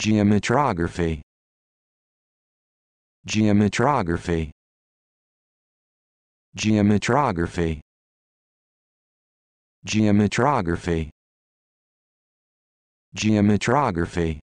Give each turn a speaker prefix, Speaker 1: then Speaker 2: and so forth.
Speaker 1: Geometrography Geometrography Geometrography Geometrography Geometrography